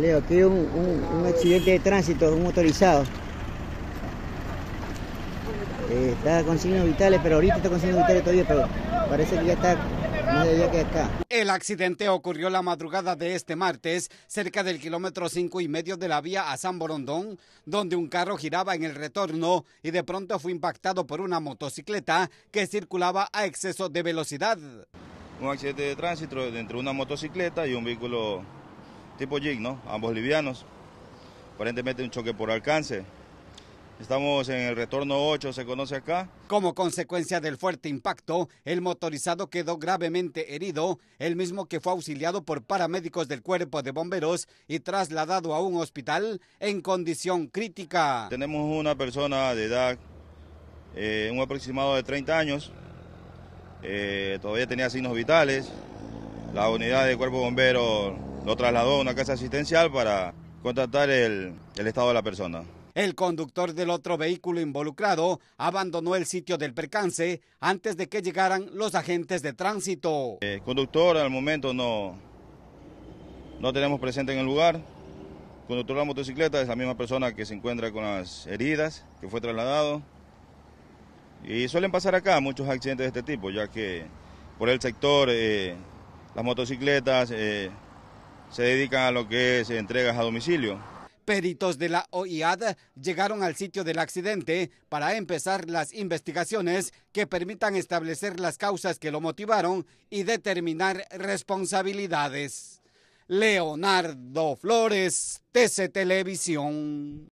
Leo, aquí un, un, un accidente de tránsito, un motorizado. Eh, está con signos vitales, pero ahorita está con signos todavía, pero parece que ya está más allá que acá. El accidente ocurrió la madrugada de este martes, cerca del kilómetro cinco y medio de la vía a San Borondón, donde un carro giraba en el retorno y de pronto fue impactado por una motocicleta que circulaba a exceso de velocidad un accidente de tránsito entre una motocicleta y un vehículo tipo jeep, ¿no? Ambos livianos. Aparentemente un choque por alcance. Estamos en el retorno 8, se conoce acá. Como consecuencia del fuerte impacto, el motorizado quedó gravemente herido, el mismo que fue auxiliado por paramédicos del cuerpo de bomberos y trasladado a un hospital en condición crítica. Tenemos una persona de edad, eh, un aproximado de 30 años, eh, todavía tenía signos vitales. La unidad de cuerpo bombero lo trasladó a una casa asistencial para contratar el, estado de la persona. El conductor del otro vehículo involucrado abandonó el sitio del percance antes de que llegaran los agentes de tránsito. El eh, conductor al momento no, no tenemos presente en el lugar. El conductor de la motocicleta es la misma persona que se encuentra con las heridas, que fue trasladado. Y suelen pasar acá muchos accidentes de este tipo, ya que por el sector eh, las motocicletas eh, se dedican a lo que es entregas a domicilio. Peritos de la OIAD llegaron al sitio del accidente para empezar las investigaciones que permitan establecer las causas que lo motivaron y determinar responsabilidades. Leonardo Flores, TC Televisión.